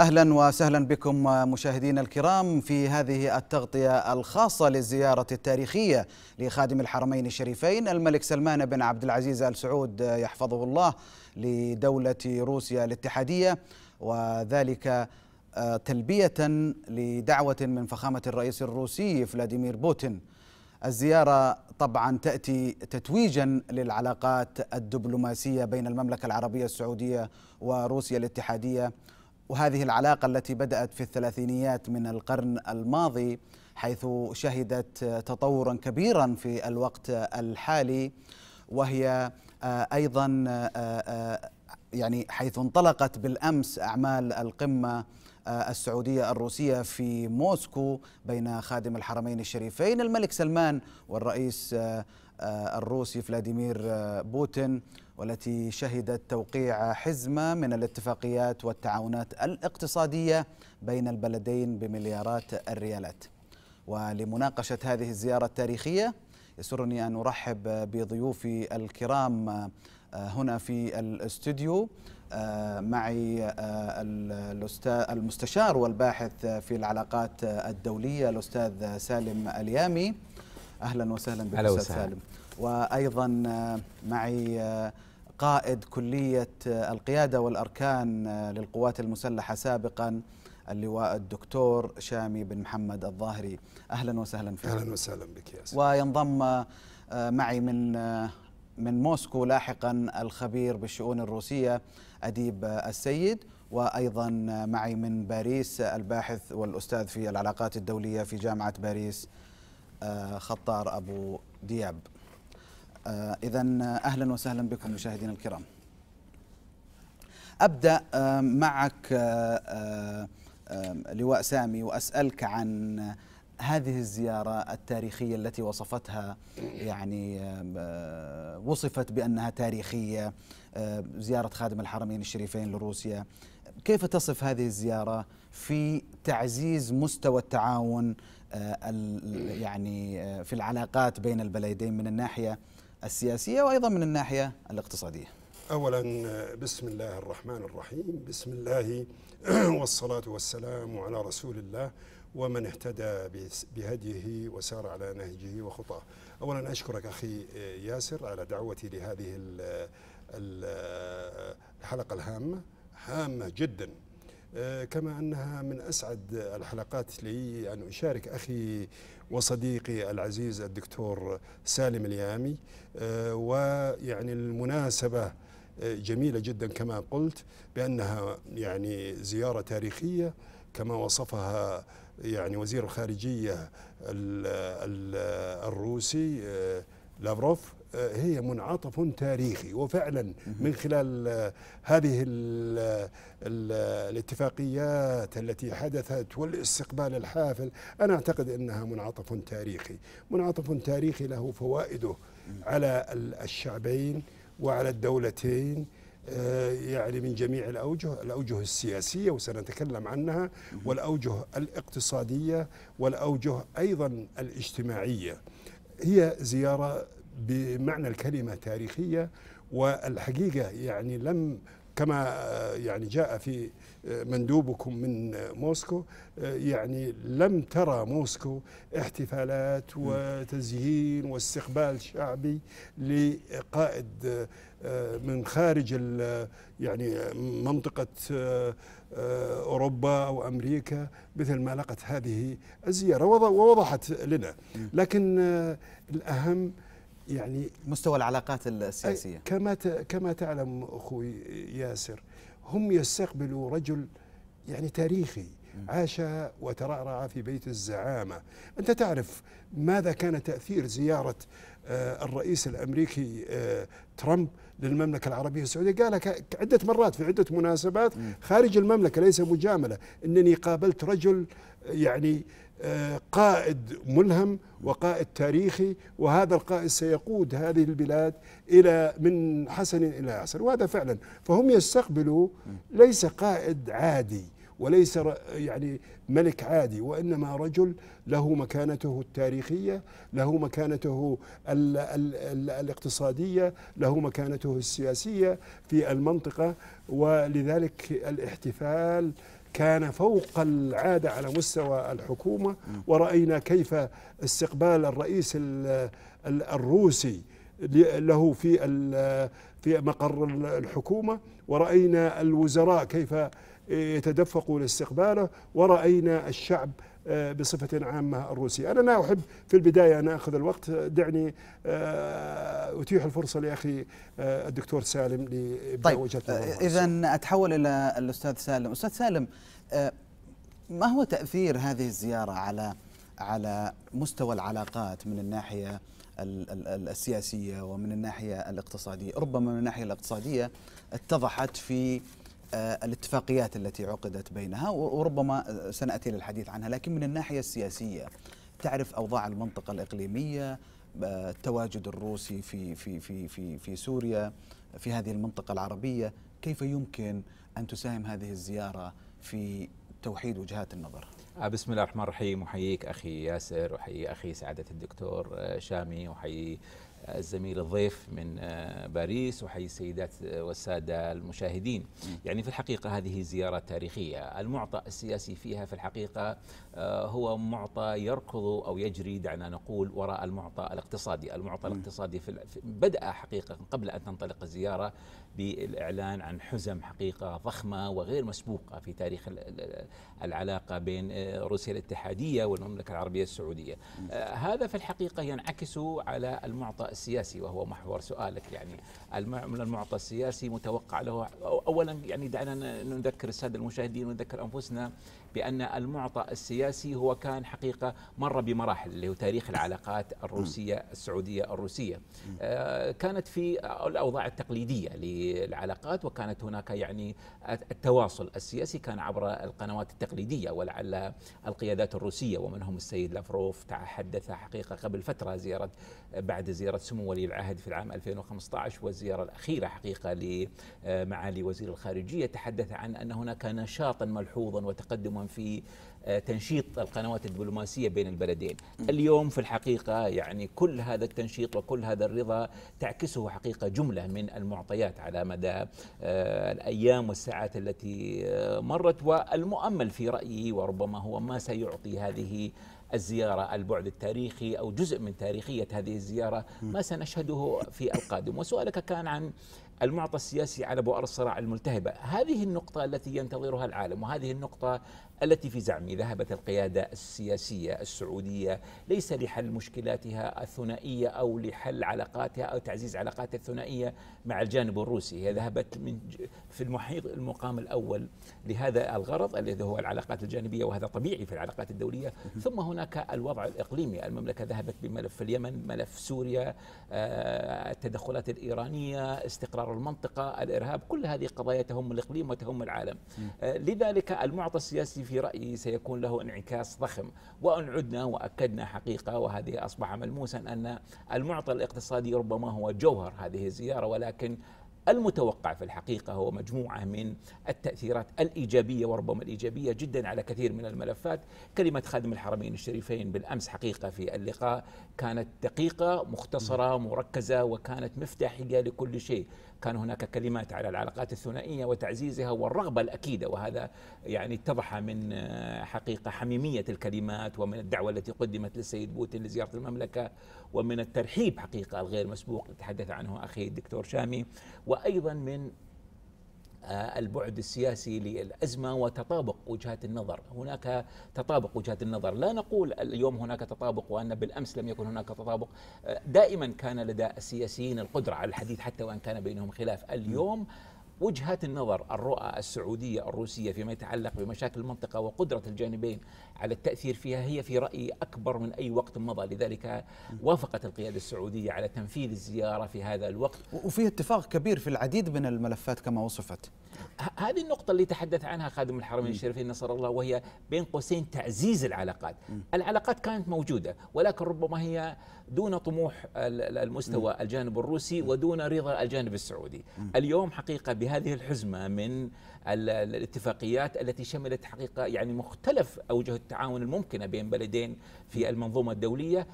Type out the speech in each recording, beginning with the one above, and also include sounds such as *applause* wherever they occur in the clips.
اهلا وسهلا بكم مشاهدينا الكرام في هذه التغطيه الخاصه للزياره التاريخيه لخادم الحرمين الشريفين الملك سلمان بن عبد العزيز ال سعود يحفظه الله لدوله روسيا الاتحاديه وذلك آه، تلبيه لدعوه من فخامه الرئيس الروسي فلاديمير بوتين الزيارة طبعا تأتي تتويجا للعلاقات الدبلوماسية بين المملكة العربية السعودية وروسيا الاتحادية وهذه العلاقة التي بدأت في الثلاثينيات من القرن الماضي حيث شهدت تطورا كبيرا في الوقت الحالي وهي آه، أيضا آه، آه، يعني حيث انطلقت بالأمس أعمال القمة السعودية الروسية في موسكو بين خادم الحرمين الشريفين الملك سلمان والرئيس الروسي فلاديمير بوتين والتي شهدت توقيع حزمة من الاتفاقيات والتعاونات الاقتصادية بين البلدين بمليارات الريالات ولمناقشة هذه الزيارة التاريخية يسرني أن أرحب بضيوفي الكرام آه، هنا في الاستوديو آه، معي آه، المستشار والباحث في العلاقات الدولية الأستاذ سالم اليامي أهلا وسهلا بك أستاذ سالم وأيضا معي قائد كلية القيادة والأركان للقوات المسلحة سابقا اللواء الدكتور شامي بن محمد الظاهري أهلا وسهلا فيك أهلا وسهلا بك يا سيدي وينضم آه، معي من آه، من موسكو لاحقا الخبير بالشؤون الروسية أديب السيد وأيضا معي من باريس الباحث والأستاذ في العلاقات الدولية في جامعة باريس آه، خطار أبو دياب آه، إذا آه، أهلا وسهلا بكم مشاهدينا الكرام أبدأ آه، معك لواء سامي وأسألك عن هذه الزيارة التاريخية التي وصفتها يعني وصفت بأنها تاريخية زيارة خادم الحرمين الشريفين لروسيا كيف تصف هذه الزيارة في تعزيز مستوى التعاون يعني في العلاقات بين البلدين من الناحية السياسية وأيضا من الناحية الاقتصادية أولا بسم الله الرحمن الرحيم بسم الله *clears throat* والصلاة والسلام على رسول الله ومن اهتدى بهديه وسار على نهجه وخطاه أولا أشكرك أخي آه، ياسر على دعوتي لهذه الحلقة الهامة هامة جدا آه، كما أنها من أسعد الحلقات لي أن يعني أشارك أخي وصديقي العزيز الدكتور سالم اليامي آه، ويعني المناسبة آه، جميلة جدا كما قلت بأنها يعني زيارة تاريخية كما وصفها يعني وزير الخارجية الروسي آه، لافروف آه، هي منعطف تاريخي وفعلا من خلال آه، هذه آه، الاتفاقيات التي حدثت والاستقبال الحافل انا اعتقد انها منعطف تاريخي، منعطف تاريخي له فوائده على الشعبين وعلى الدولتين يعني من جميع الأوجه الأوجه السياسية وسنتكلم عنها والأوجه الاقتصادية والأوجه أيضا الاجتماعية هي زيارة بمعنى الكلمة تاريخية والحقيقة يعني لم كما آه، يعني جاء في آه، مندوبكم من آه، موسكو يعني لم ترى موسكو احتفالات وتزيين واستقبال شعبي لقائد من خارج يعني منطقة أوروبا أو أمريكا مثل ما لقت هذه الزيارة ووضحت لنا لكن الأهم يعني مستوى العلاقات السياسيه كما كما تعلم اخوي ياسر هم يستقبلوا رجل يعني تاريخي عاش وترعرع في بيت الزعامه انت تعرف ماذا كان تاثير زياره آه، الرئيس الامريكي آه، ترامب للمملكه العربيه السعوديه قال عده مرات في عده مناسبات خارج المملكه ليس مجامله انني قابلت رجل يعني قائد ملهم وقائد تاريخي وهذا القائد سيقود هذه البلاد الى من حسن الى عسر وهذا فعلا فهم يستقبلوا ليس قائد عادي وليس يعني ملك عادي وانما رجل له مكانته التاريخيه، له مكانته الـ الـ الـ الاقتصاديه، له مكانته السياسيه في المنطقه ولذلك الاحتفال كان فوق العادة على مستوى الحكومة ورأينا كيف استقبال الرئيس الروسي له في في مقر الحكومة ورأينا الوزراء كيف يتدفقوا لاستقباله ورأينا الشعب آه، بصفة عامة الروسي أنا لا أحب في البداية أن أخذ الوقت دعني آه، أتيح الفرصة لأخي آه، الدكتور سالم لإبداء طيب إذا أتحول إلى الأستاذ سالم أستاذ سالم ما هو تأثير هذه الزيارة على على مستوى العلاقات من الناحية السياسية ومن الناحية الاقتصادية ربما من الناحية الاقتصادية اتضحت في آه، الاتفاقيات التي عقدت بينها وربما سناتي للحديث عنها لكن من الناحيه السياسيه تعرف اوضاع المنطقه الاقليميه آه، التواجد الروسي في في في في في سوريا في هذه المنطقه العربيه كيف يمكن ان تساهم هذه الزياره في توحيد وجهات النظر آه، بسم الله الرحمن الرحيم احييك اخي ياسر واحيي اخي سعاده الدكتور شامي واحيي الزميل الضيف من آه، باريس وحي السيدات آه، والسادة المشاهدين يعني في الحقيقة هذه زيارة تاريخية المعطى السياسي فيها في الحقيقة آه، هو معطى يركض أو يجري دعنا نقول وراء المعطى الاقتصادي المعطى الاقتصادي في بدأ حقيقة قبل أن تنطلق الزيارة بالإعلان عن حزم حقيقة ضخمة وغير مسبوقة في تاريخ العلاقة بين آه، روسيا الاتحادية والمملكة العربية السعودية آه، هذا في الحقيقة ينعكس على المعطى السياسي وهو محور سؤالك يعني المعطى السياسي متوقع له أولا يعني دعنا نذكر السادة المشاهدين ونذكر أنفسنا بأن المعطى السياسي هو كان حقيقة مر بمراحل اللي هو تاريخ العلاقات الروسية السعودية الروسية آه، كانت في الأوضاع التقليدية للعلاقات وكانت هناك يعني التواصل السياسي كان عبر القنوات التقليدية ولعل القيادات الروسية ومنهم السيد لافروف تحدث حقيقة قبل فترة زيارة بعد زيارة سمو ولي العهد في العام 2015 والزيارة الأخيرة حقيقة لمعالي آه، وزير الخارجية تحدث عن أن هناك نشاطا ملحوظا وتقدما في آه، تنشيط القنوات الدبلوماسيه بين البلدين، اليوم في الحقيقه يعني كل هذا التنشيط وكل هذا الرضا تعكسه حقيقه جمله من المعطيات على مدى آه، الايام والساعات التي آه، مرت والمؤمل في رايي وربما هو ما سيعطي هذه الزيارة البعد التاريخي أو جزء من تاريخية هذه الزيارة ما سنشهده في القادم وسؤالك كان عن المعطى السياسي على بؤر الصراع الملتهبة هذه النقطة التي ينتظرها العالم وهذه النقطة التي في زعمي ذهبت القيادة السياسية السعودية ليس لحل مشكلاتها الثنائية أو لحل علاقاتها أو تعزيز علاقاتها الثنائية مع الجانب الروسي هي ذهبت من في المحيط المقام الأول لهذا الغرض الذي هو العلاقات الجانبية وهذا طبيعي في العلاقات الدولية ثم هناك الوضع الإقليمي المملكة ذهبت بملف اليمن ملف سوريا آه، التدخلات الإيرانية استقرار المنطقة الإرهاب كل هذه قضايا تهم الإقليم وتهم العالم آه، لذلك المعطى السياسي في رأيي سيكون له انعكاس ضخم وإن عدنا وأكدنا حقيقة وهذه أصبح ملموسا أن المعطى الاقتصادي ربما هو جوهر هذه الزيارة ولكن المتوقع في الحقيقة هو مجموعة من التأثيرات الإيجابية وربما الإيجابية جدا على كثير من الملفات كلمة خادم الحرمين الشريفين بالأمس حقيقة في اللقاء كانت دقيقة مختصرة مركزة وكانت مفتاحية لكل شيء كان هناك كلمات على العلاقات الثنائيه وتعزيزها والرغبه الاكيده وهذا يعني اتضح من آه، حقيقه حميميه الكلمات ومن الدعوه التي قدمت للسيد بوتين لزياره المملكه ومن الترحيب حقيقه الغير مسبوق تحدث عنه اخي الدكتور شامي وايضا من آه، البعد السياسي للازمه وتطابق وجهات النظر، هناك تطابق وجهات النظر، لا نقول اليوم هناك تطابق وان بالامس لم يكن هناك تطابق، آه، دائما كان لدى السياسيين القدره على الحديث حتى وان كان بينهم خلاف، اليوم وجهات النظر الرؤى السعودية الروسية فيما يتعلق بمشاكل المنطقة وقدرة الجانبين على التأثير فيها هي في رأيي أكبر من أي وقت مضى لذلك وافقت القيادة السعودية على تنفيذ الزيارة في هذا الوقت وفي اتفاق كبير في العديد من الملفات كما وصفت هذه النقطة اللي تحدث عنها خادم الحرمين الشريفين نصر الله وهي بين قوسين تعزيز العلاقات العلاقات كانت موجودة ولكن ربما هي دون طموح المستوى الجانب الروسي ودون رضا الجانب السعودي اليوم حقيقة بهذه الحزمة من الاتفاقيات التي شملت حقيقة يعني مختلف أوجه التعاون الممكنة بين بلدين في المنظومة الدولية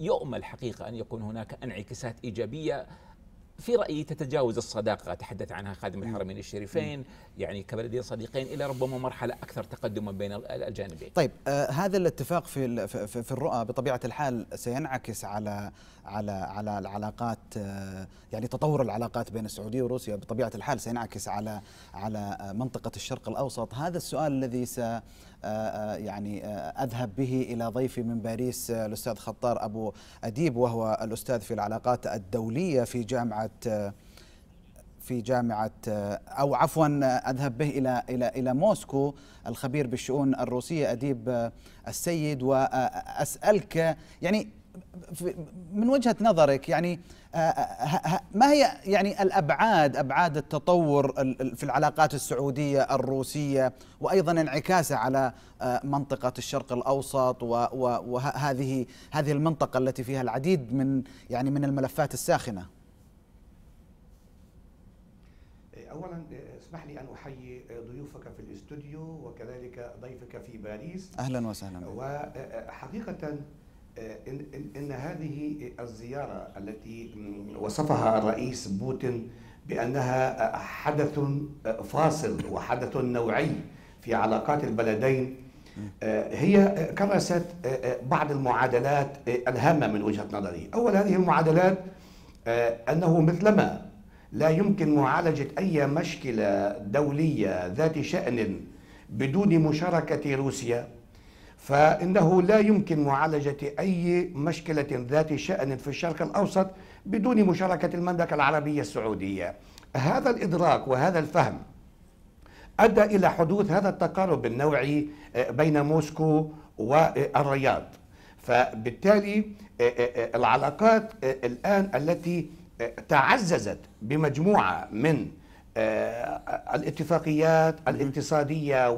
يؤمل حقيقة أن يكون هناك انعكاسات إيجابية في رايي تتجاوز الصداقه تحدث عنها خادم الحرمين الشريفين يعني كبلدين صديقين الى ربما مرحله اكثر تقدما بين الجانبين. طيب آه هذا الاتفاق في في, في الرؤى بطبيعه الحال سينعكس على على على العلاقات آه، يعني تطور العلاقات بين السعوديه وروسيا بطبيعه الحال سينعكس على على منطقه الشرق الاوسط، هذا السؤال الذي س يعني أذهب به إلى ضيفي من باريس الأستاذ خطار أبو أديب وهو الأستاذ في العلاقات الدولية في جامعة في جامعة أو عفوا أذهب به إلى إلى إلى موسكو الخبير بالشؤون الروسية أديب السيد وأسألك يعني من وجهه نظرك يعني آه، آه، ما هي يعني الابعاد ابعاد التطور في العلاقات السعوديه الروسيه وايضا انعكاسه على آه، منطقه الشرق الاوسط وهذه هذه المنطقه التي فيها العديد من يعني من الملفات الساخنه اولا اسمح لي ان احيي ضيوفك في الاستوديو وكذلك ضيفك في باريس اهلا وسهلا وحقيقه آه، إن, إن, إن هذه الزيارة التي وصفها الرئيس بوتين بأنها حدث فاصل وحدث نوعي في علاقات البلدين آه، هي كرست آه، بعض المعادلات الهامة من وجهة نظري أول هذه المعادلات أنه مثلما لا يمكن معالجة أي مشكلة دولية ذات شأن بدون مشاركة روسيا فإنه لا يمكن معالجة أي مشكلة ذات شأن في الشرق الأوسط بدون مشاركة المملكة العربية السعودية هذا الإدراك وهذا الفهم أدى إلى حدوث هذا التقارب النوعي آه، بين موسكو والرياض فبالتالي آه، آه، العلاقات الآن التي تعززت بمجموعة من آه، الاتفاقيات الاقتصادية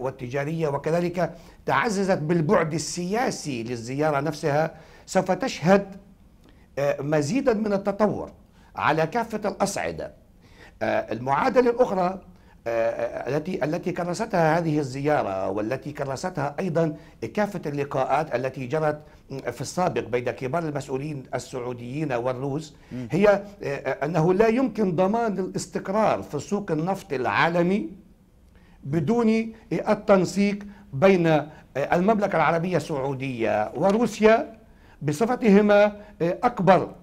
والتجارية وكذلك تعززت بالبعد السياسي للزيارة نفسها سوف تشهد آه، مزيدا من التطور على كافة الأصعدة آه، المعادلة الأخرى التي التي كرستها هذه الزياره والتي كرستها ايضا كافه اللقاءات التي جرت في السابق بين كبار المسؤولين السعوديين والروس هي آه، آه، انه لا يمكن ضمان الاستقرار في سوق النفط العالمي بدون التنسيق بين آه، المملكه العربيه السعوديه وروسيا بصفتهما اكبر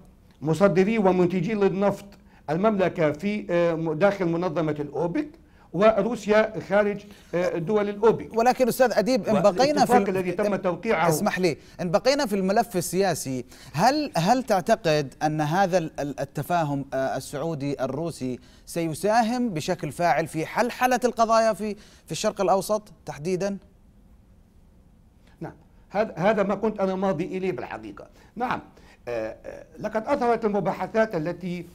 مصدري ومنتجي للنفط المملكه في داخل منظمه الاوبك وروسيا خارج آه، دول الاوبك ولكن استاذ اديب ان بقينا في الذي تم توقيعه اسمح لي ان بقينا في الملف السياسي هل هل تعتقد ان هذا التفاهم آه، السعودي الروسي سيساهم بشكل فاعل في حلحله القضايا في في الشرق الاوسط تحديدا؟ نعم هذا هذا ما كنت انا ماضي اليه بالحقيقه نعم آه، لقد اثرت المباحثات التي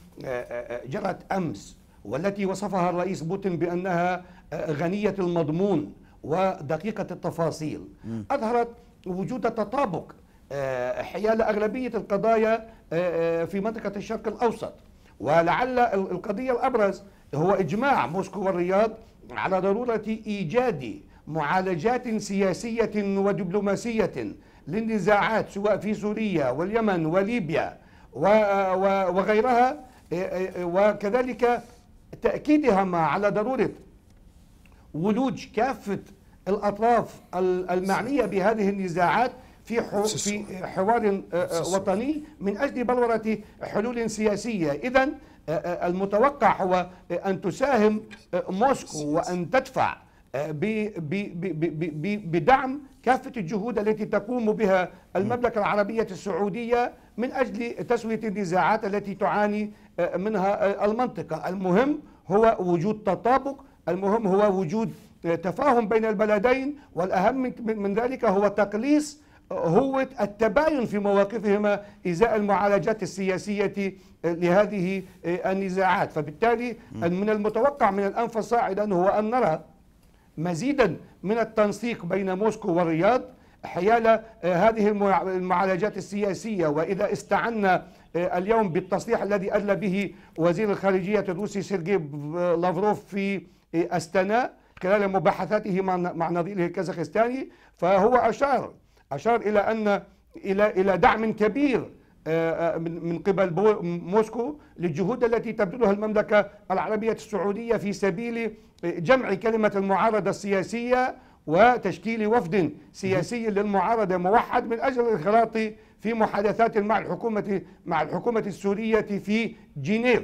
جرت امس والتي وصفها الرئيس بوتين بأنها آه، غنية المضمون ودقيقة التفاصيل أظهرت وجود تطابق آه، حيال أغلبية القضايا آه، في منطقة الشرق الأوسط ولعل القضية الأبرز هو إجماع موسكو والرياض على ضرورة إيجاد معالجات سياسية ودبلوماسية للنزاعات سواء في سوريا واليمن وليبيا وغيرها وكذلك تأكيدها ما على ضرورة ولوج كافة الأطراف المعنية بهذه النزاعات في في حوار آه، آه، وطني من أجل بلورة حلول سياسية إذا آه، المتوقع هو أن تساهم موسكو وأن تدفع بدعم كافة الجهود التي تقوم بها المملكة العربية السعودية من أجل تسوية النزاعات التي تعاني آه، منها آه، المنطقة المهم هو وجود تطابق المهم هو وجود آه، تفاهم بين البلدين والأهم من ذلك هو تقليص هوة التباين في مواقفهما إزاء المعالجات السياسية لهذه النزاعات فبالتالي من المتوقع من الأنف صاعدا هو أن نرى مزيدا من التنسيق بين موسكو والرياض حيال هذه المعالجات السياسية وإذا استعنا آه، اليوم بالتصريح الذي أدلى به وزير الخارجية الروسي سيرجي لافروف في آه، أستنا خلال مباحثاته مع نظيره الكازاخستاني فهو أشار أشار إلى أن إلى إلى دعم كبير آه، من قبل موسكو للجهود التي تبذلها المملكة العربية السعودية في سبيل جمع كلمة المعارضة السياسية وتشكيل وفد سياسي للمعارضة موحد من أجل الانخراط في محادثات مع الحكومة مع الحكومة السورية في جنيف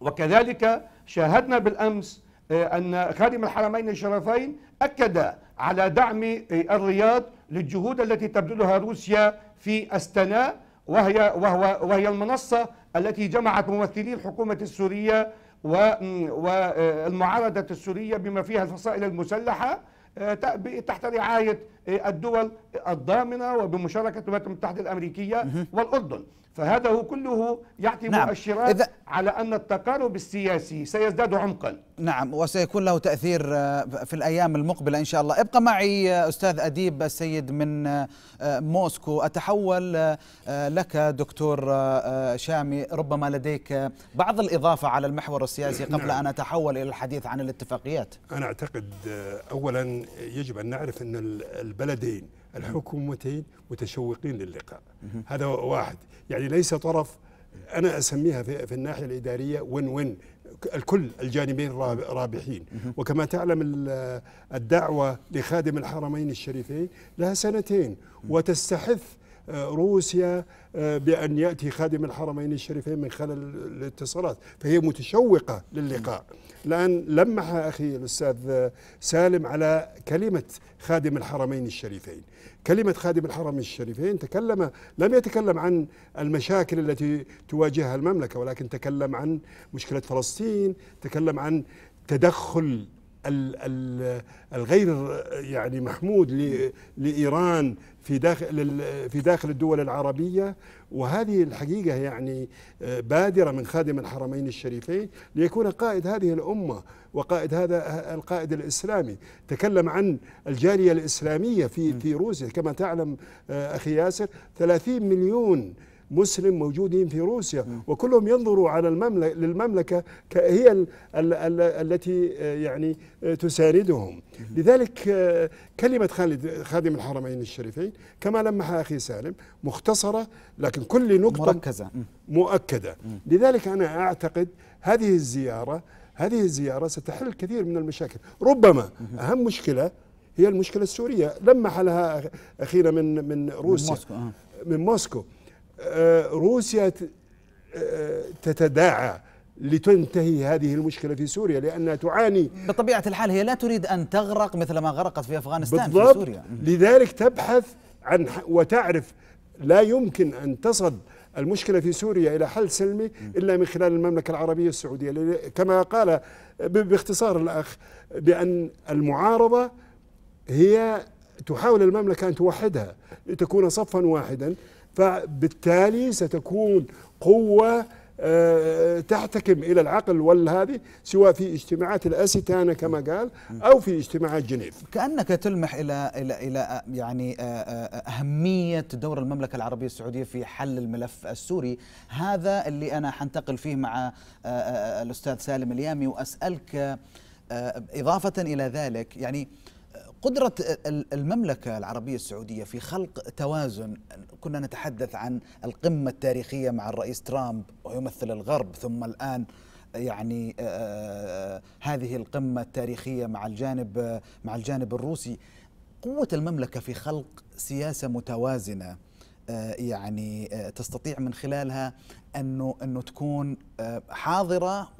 وكذلك شاهدنا بالأمس آه، أن خادم الحرمين الشرفين أكد على دعم آه، الرياض للجهود التي تبذلها روسيا في أستناء وهي وهو وهي المنصة التي جمعت ممثلي الحكومة السورية والمعارضة آه، السورية بما فيها الفصائل المسلحة تحت رعاية إيه، الدول الضامنة وبمشاركة الولايات المتحدة الأمريكية والأردن فهذا هو كله يعطي نعم. مؤشرات على أن التقارب السياسي سيزداد عمقا نعم وسيكون له تأثير آه، في الأيام المقبلة إن شاء الله ابقى معي آه، أستاذ أديب السيد من آه، موسكو أتحول لك دكتور شامي ربما لديك بعض الإضافة على المحور السياسي قبل نعم. أن أتحول إلى الحديث عن الاتفاقيات أنا أعتقد أولا يجب أن نعرف أن البلدين الحكومتين متشوقين للقاء هذا واحد يعني ليس طرف انا اسميها في, في الناحيه الاداريه وين وين الكل الجانبين رابحين وكما تعلم الدعوه لخادم الحرمين الشريفين لها سنتين وتستحث آه، روسيا آه، بأن يأتي خادم الحرمين الشريفين من خلال الاتصالات فهي متشوقة للقاء لأن لمح أخي الأستاذ سالم على كلمة خادم الحرمين الشريفين كلمة خادم الحرمين الشريفين تكلم لم يتكلم عن المشاكل التي تواجهها المملكة ولكن تكلم عن مشكلة فلسطين تكلم عن تدخل الغير يعني محمود لايران في داخل في داخل الدول العربيه وهذه الحقيقه يعني آه، بادره من خادم الحرمين الشريفين ليكون قائد هذه الامه وقائد هذا القائد الاسلامي تكلم عن الجاليه الاسلاميه في في روسيا كما تعلم آه، اخي ياسر 30 مليون مسلم موجودين في روسيا وكلهم ينظروا على المملكة للمملكة هي ال ال ال التي آه، يعني آه، تساندهم لذلك آه، كلمة خالد خادم الحرمين الشريفين كما لمح أخي سالم مختصرة لكن كل نقطة مركزة مؤكدة لذلك أنا أعتقد هذه الزيارة هذه الزيارة ستحل كثير من المشاكل ربما أهم مشكلة هي المشكلة السورية لمح لها أخينا من من روسيا من موسكو, من موسكو. آه، روسيا آه، تتداعى لتنتهي هذه المشكلة في سوريا لأنها تعاني بطبيعة الحال هي لا تريد أن تغرق مثل ما غرقت في أفغانستان بالضبط في سوريا لذلك تبحث عن وتعرف لا يمكن أن تصل المشكلة في سوريا إلى حل سلمي إلا من خلال المملكة العربية السعودية كما قال باختصار الأخ بأن المعارضة هي تحاول المملكة أن توحدها لتكون صفا واحدا فبالتالي ستكون قوة آه، تحتكم إلى العقل والهذه سواء في اجتماعات الأستانة كما قال أو في اجتماعات جنيف كأنك تلمح إلى, إلى, إلى آه، يعني آه، أهمية دور المملكة العربية السعودية في حل الملف السوري هذا اللي أنا حنتقل فيه مع الأستاذ سالم اليامي وأسألك إضافة إلى ذلك يعني قدرة المملكة العربية السعودية في خلق توازن كنا نتحدث عن القمة التاريخية مع الرئيس ترامب ويمثل الغرب ثم الآن يعني هذه القمة التاريخية مع الجانب مع الجانب الروسي قوة المملكة في خلق سياسة متوازنة يعني تستطيع من خلالها انه انه تكون حاضره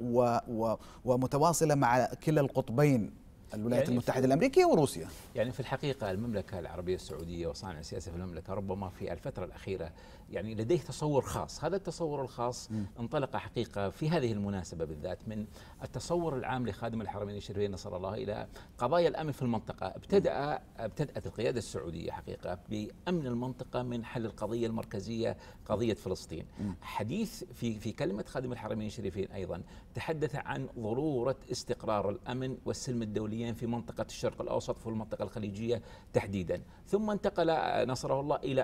ومتواصله مع كلا القطبين الولايات يعني المتحدة الأمريكية وروسيا يعني في الحقيقة المملكة العربية السعودية وصانع السياسة في المملكة ربما في الفترة الأخيرة يعني لديه تصور خاص هذا التصور الخاص م. انطلق حقيقة في هذه المناسبة بالذات من التصور العام لخادم الحرمين الشريفين نصر الله إلى قضايا الأمن في المنطقة ابتدأ ابتدأت القيادة السعودية حقيقة بأمن المنطقة من حل القضية المركزية قضية فلسطين م. حديث في في كلمة خادم الحرمين الشريفين أيضا تحدث عن ضرورة استقرار الأمن والسلم الدوليين في منطقة الشرق الأوسط في المنطقة الخليجية تحديدا ثم انتقل نصره الله إلى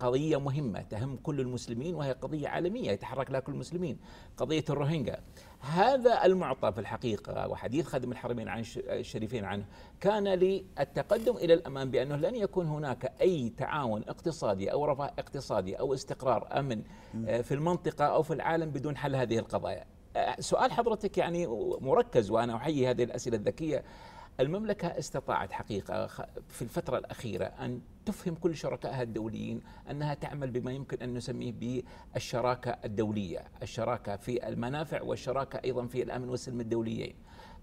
قضية مهمة تهم كل المسلمين وهي قضية عالمية يتحرك لها كل المسلمين قضية الروهينجا هذا المعطى في الحقيقة وحديث خادم الحرمين عن الشريفين عنه كان للتقدم إلى الأمام بأنه لن يكون هناك أي تعاون اقتصادي أو رفاه اقتصادي أو استقرار أمن آه، في المنطقة أو في العالم بدون حل هذه القضايا آه، سؤال حضرتك يعني مركز وأنا أحيي هذه الأسئلة الذكية المملكة استطاعت حقيقة في الفترة الأخيرة أن تفهم كل شركائها الدوليين انها تعمل بما يمكن ان نسميه بالشراكه الدوليه، الشراكه في المنافع والشراكه ايضا في الامن والسلم الدوليين.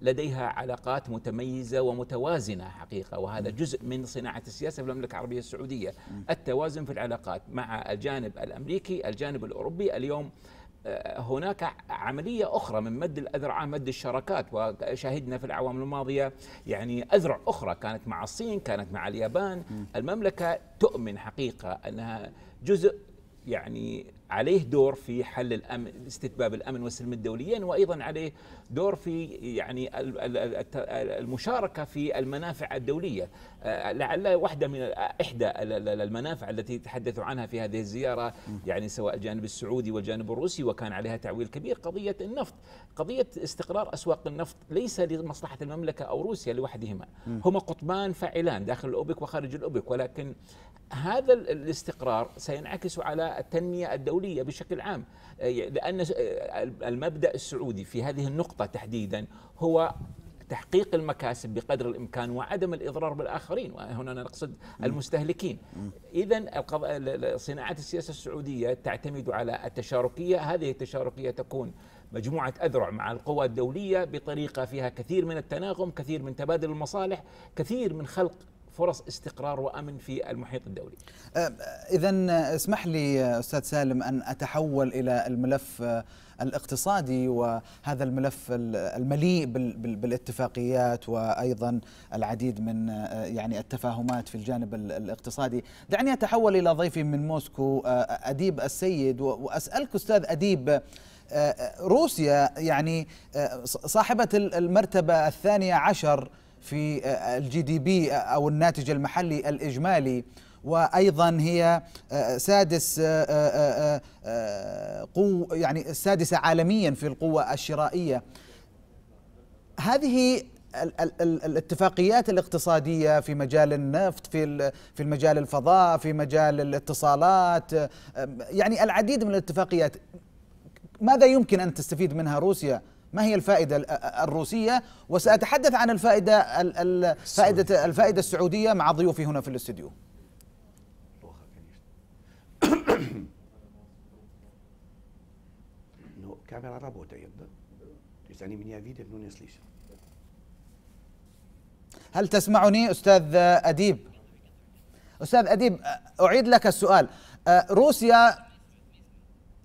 لديها علاقات متميزه ومتوازنه حقيقه وهذا جزء من صناعه السياسه في المملكه العربيه السعوديه، التوازن في العلاقات مع الجانب الامريكي، الجانب الاوروبي، اليوم هناك عملية أخرى من مد الأذرع مد الشراكات وشاهدنا في الأعوام الماضية يعني أذرع أخرى كانت مع الصين كانت مع اليابان المملكة تؤمن حقيقة أنها جزء يعني عليه دور في حل الامن استتباب الامن والسلم الدوليين وايضا عليه دور في يعني المشاركه في المنافع الدوليه آه، لعل واحده من احدى المنافع التي تحدثوا عنها في هذه الزياره يعني سواء الجانب السعودي والجانب الروسي وكان عليها تعويل كبير قضيه النفط قضيه استقرار اسواق النفط ليس لمصلحه المملكه او روسيا لوحدهما هما قطبان فاعلان داخل الاوبك وخارج الاوبك ولكن هذا الاستقرار سينعكس على التنمية الدولية بشكل عام آه، لأن آه، المبدأ السعودي في هذه النقطة تحديدا هو تحقيق المكاسب بقدر الامكان وعدم الاضرار بالاخرين وهنا نقصد المستهلكين اذا صناعة السياسه السعوديه تعتمد على التشاركيه هذه التشاركيه تكون مجموعة أذرع مع القوى الدولية بطريقة فيها كثير من التناغم كثير من تبادل المصالح كثير من خلق فرص استقرار وامن في المحيط الدولي. أه، اذا اسمح لي استاذ سالم ان اتحول الى الملف أه، الاقتصادي وهذا الملف المليء بالاتفاقيات وايضا العديد من أه، يعني التفاهمات في الجانب الاقتصادي، دعني اتحول الى ضيفي من موسكو اديب السيد واسالك استاذ اديب روسيا يعني صاحبه المرتبه الثانيه عشر في الجي دي بي أو الناتج المحلي الإجمالي وايضا هي آه، سادس آه، آه، قوة يعني السادسه عالميا في القوه الشرائيه هذه الاتفاقيات الاقتصادية في مجال النفط في في المجال الفضاء في مجال الاتصالات يعني العديد من الاتفاقيات ماذا يمكن أن تستفيد منها روسيا ما هي الفائدة الروسية وسأتحدث عن الفائدة الفائدة الفائدة السعودية مع ضيوفي هنا في الاستديو *coughs* هل تسمعني أستاذ أديب؟ أستاذ أديب أعيد لك السؤال روسيا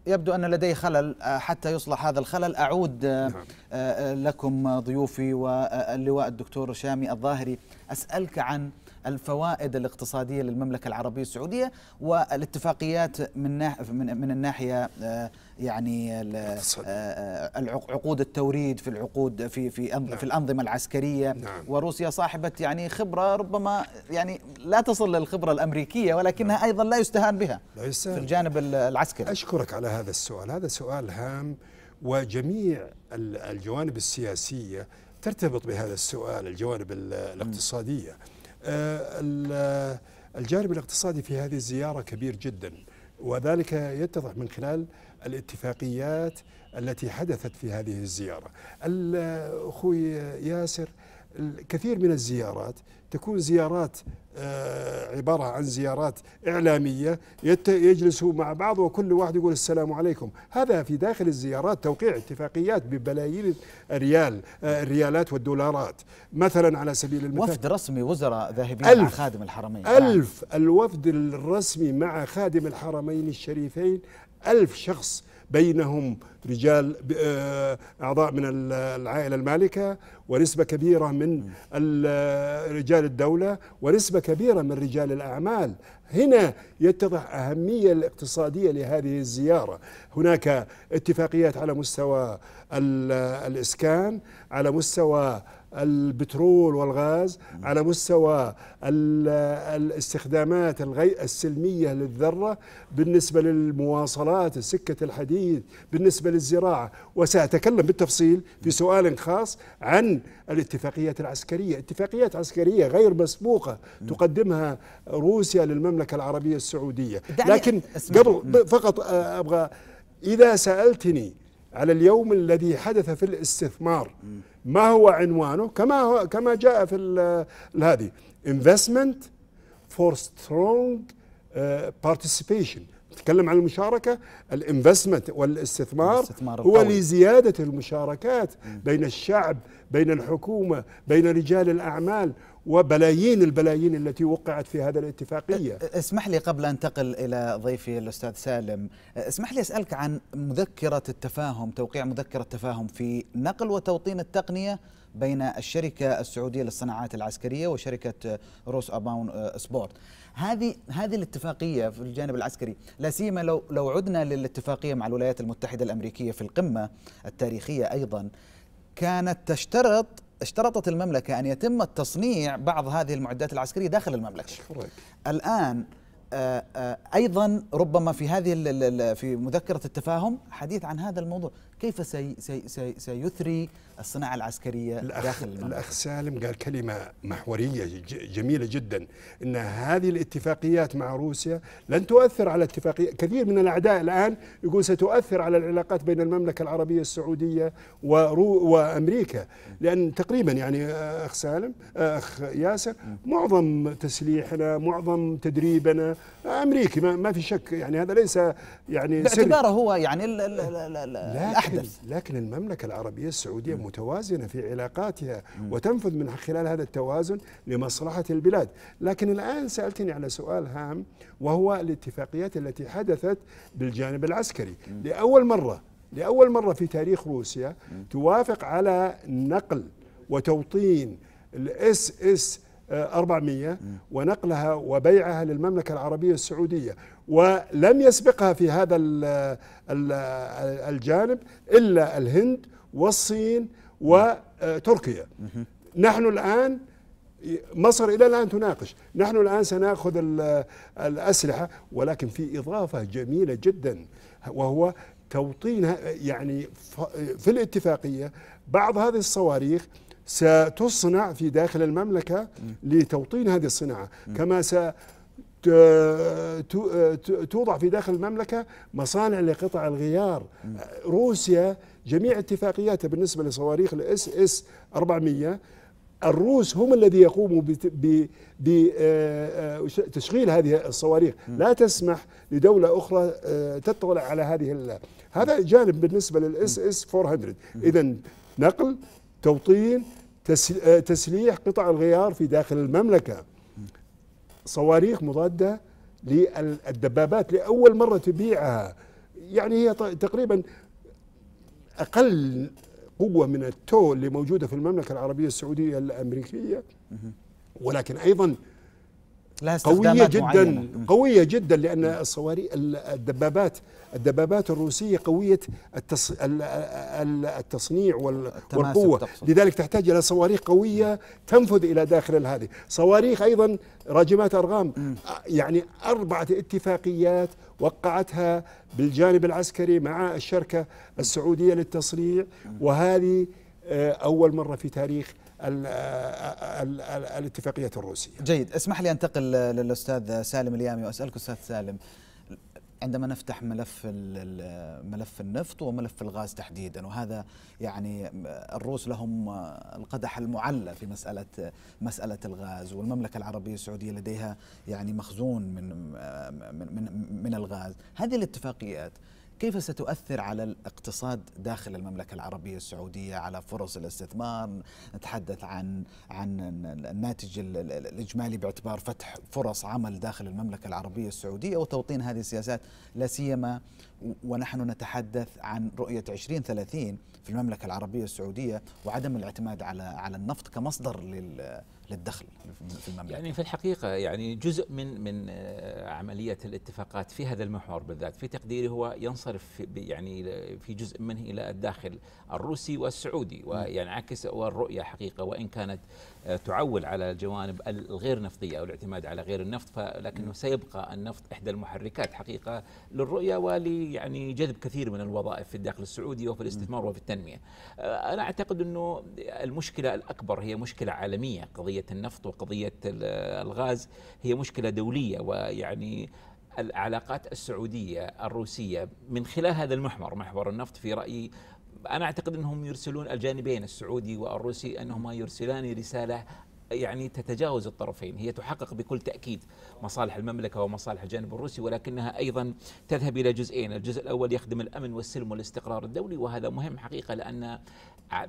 يبدو أن لدي خلل آه، حتى يصلح هذا الخلل أعود آه، نعم. آه، لكم ضيوفي واللواء الدكتور شامي الظاهري أسألك عن الفوائد الاقتصادية للمملكة العربية السعودية والاتفاقيات من من الناحية يعني آه، آه، عقود التوريد في العقود في في نعم. في الانظمه العسكريه نعم. وروسيا صاحبه يعني خبره ربما يعني لا تصل للخبره الامريكيه ولكنها نعم. ايضا لا يستهان بها لا يستهان. في الجانب العسكري اشكرك على هذا السؤال هذا سؤال هام وجميع الجوانب السياسيه ترتبط بهذا السؤال الجوانب الاقتصاديه آه، الجانب الاقتصادي في هذه الزياره كبير جدا وذلك يتضح من خلال الاتفاقيات التي حدثت في هذه الزيارة أخوي ياسر الكثير من الزيارات تكون زيارات آه، عبارة عن زيارات إعلامية يجلسوا مع بعض وكل واحد يقول السلام عليكم هذا في داخل الزيارات توقيع اتفاقيات ببلايين الريال آه، الريالات والدولارات مثلا على سبيل المثال وفد رسمي وزراء ذاهبين ألف مع خادم الحرمين ألف الوفد الرسمي مع خادم الحرمين الشريفين ألف شخص بينهم رجال آه، أعضاء من العائلة المالكة ونسبة كبيرة من رجال الدولة ونسبة كبيرة من رجال الأعمال هنا يتضح أهمية الاقتصادية لهذه الزيارة هناك اتفاقيات على مستوى الإسكان على مستوى البترول والغاز على مستوى الاستخدامات الغي السلمية للذرة بالنسبة للمواصلات سكة الحديد بالنسبة للزراعة وسأتكلم بالتفصيل في سؤال خاص عن الاتفاقيات العسكرية اتفاقيات عسكرية غير مسبوقة تقدمها روسيا للمملكة العربية السعودية لكن قبل فقط آه، أبغى إذا سألتني على اليوم الذي حدث في الاستثمار ما هو عنوانه كما هو كما جاء في هذه investment for strong uh, participation نتكلم عن المشاركة الانفستمنت والاستثمار هو القوي. لزيادة المشاركات بين الشعب بين الحكومة بين رجال الأعمال وبلايين البلايين التي وقعت في هذا الاتفاقية اسمح لي قبل أن أنتقل إلى ضيفي الأستاذ سالم اسمح لي أسألك عن مذكرة التفاهم توقيع مذكرة التفاهم في نقل وتوطين التقنية بين الشركة السعودية للصناعات العسكرية وشركة روس أباون سبورت هذه هذه الاتفاقية في الجانب العسكري لا سيما لو لو عدنا للاتفاقية مع الولايات المتحدة الأمريكية في القمة التاريخية أيضا كانت تشترط اشترطت المملكة أن يتم تصنيع بعض هذه المعدات العسكرية داخل المملكة شكرك. الآن آه، آه، ايضا ربما في هذه في مذكره التفاهم حديث عن هذا الموضوع كيف سي سي سي سيثري الصناعة العسكرية الأخ داخل المنطقة الأخ سالم قال كلمة محورية جميلة جدا أن هذه الاتفاقيات مع روسيا لن تؤثر على اتفاقية كثير من الأعداء الآن يقول ستؤثر على العلاقات بين المملكة العربية السعودية ورو وأمريكا لأن تقريبا يعني أخ سالم أخ ياسر معظم تسليحنا معظم تدريبنا أمريكي ما, ما في شك يعني هذا ليس يعني باعتباره هو يعني ال لا الأحدث لكن المملكة العربية السعودية متوازنة في علاقاتها وتنفذ من خلال هذا التوازن لمصلحة البلاد لكن الآن سألتني على سؤال هام وهو الاتفاقيات التي حدثت بالجانب العسكري لأول مرة لأول مرة في تاريخ روسيا توافق على نقل وتوطين الاس اس 400 ونقلها وبيعها للمملكة العربية السعودية ولم يسبقها في هذا الجانب إلا الهند والصين وتركيا نحن الآن مصر إلى الآن تناقش نحن الآن سنأخذ الأسلحة ولكن في إضافة جميلة جدا وهو توطين يعني في الاتفاقية بعض هذه الصواريخ ستصنع في داخل المملكة لتوطين هذه الصناعة كما س توضع في داخل المملكة مصانع لقطع الغيار روسيا جميع اتفاقياتها بالنسبة لصواريخ الاس اس 400 الروس هم الذي يقوموا بتشغيل آه، آه، هذه الصواريخ لا تسمح لدولة أخرى آه، تطلع على هذه هذا جانب بالنسبة للاس اس 400 إذا نقل توطين تسليح قطع الغيار في داخل المملكه صواريخ مضادة للدبابات لأول مرة تبيعها يعني هي تقريبا أقل قوة من التو اللي موجودة في المملكة العربية السعودية الأمريكية ولكن أيضا لها قوية جدا معينة. قوية جدا لأن الصواريخ الدبابات الدبابات الروسية قوية التص... التصنيع وال... والقوة تقصد. لذلك تحتاج إلى صواريخ قوية تنفذ إلى داخل هذه صواريخ أيضا راجمات أرغام م. يعني أربعة اتفاقيات وقعتها بالجانب العسكري مع الشركة السعودية للتصنيع وهذه آه، أول مرة في تاريخ الاتفاقية الروسية جيد اسمح لي أنتقل للأستاذ سالم اليامي وأسألك أستاذ سالم عندما نفتح ملف ملف النفط وملف الغاز تحديدا وهذا يعني الروس لهم القدح المعلى في مساله مساله الغاز والمملكه العربيه السعوديه لديها يعني مخزون من من من, من الغاز هذه الاتفاقيات كيف ستؤثر على الاقتصاد داخل المملكة العربية السعودية على فرص الاستثمار نتحدث عن عن الناتج الإجمالي باعتبار فتح فرص عمل داخل المملكة العربية السعودية وتوطين هذه السياسات لا سيما ونحن نتحدث عن رؤية 2030 في المملكة العربية السعودية وعدم الاعتماد على على النفط كمصدر لل للدخل في المملكه يعني في الحقيقه يعني جزء من من آه، عمليه الاتفاقات في هذا المحور بالذات في تقديري هو ينصرف في يعني في جزء منه الى الداخل الروسي والسعودي وينعكس والرؤيه حقيقه وان كانت آه، تعول على الجوانب الغير نفطية أو الاعتماد على غير النفط لكنه نعم. سيبقى النفط إحدى المحركات حقيقة للرؤية ولي يعني جذب كثير من الوظائف في الداخل السعودي وفي نعم. الاستثمار وفي التنمية آه، أنا أعتقد أنه المشكلة الأكبر هي مشكلة عالمية قضية النفط وقضية الغاز هي مشكلة دولية ويعني العلاقات السعودية الروسية من خلال هذا المحور محور النفط في رأيي انا اعتقد انهم يرسلون الجانبين السعودي والروسي انهما يرسلان رساله يعني تتجاوز الطرفين هي تحقق بكل تأكيد مصالح المملكة ومصالح الجانب الروسي ولكنها أيضا تذهب إلى جزئين الجزء الأول يخدم الأمن والسلم والاستقرار الدولي وهذا مهم حقيقة لأن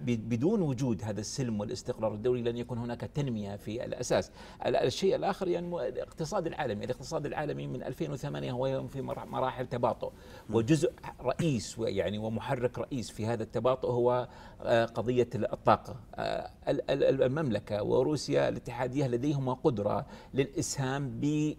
بدون وجود هذا السلم والاستقرار الدولي لن يكون هناك تنميه في الاساس الشيء الاخر يعني الاقتصاد العالمي الاقتصاد العالمي من 2008 هو في مراحل تباطؤ وجزء رئيس يعني ومحرك رئيس في هذا التباطؤ هو آه، قضيه الطاقه آه، المملكه وروسيا الاتحاديه لديهما قدره للاسهام ب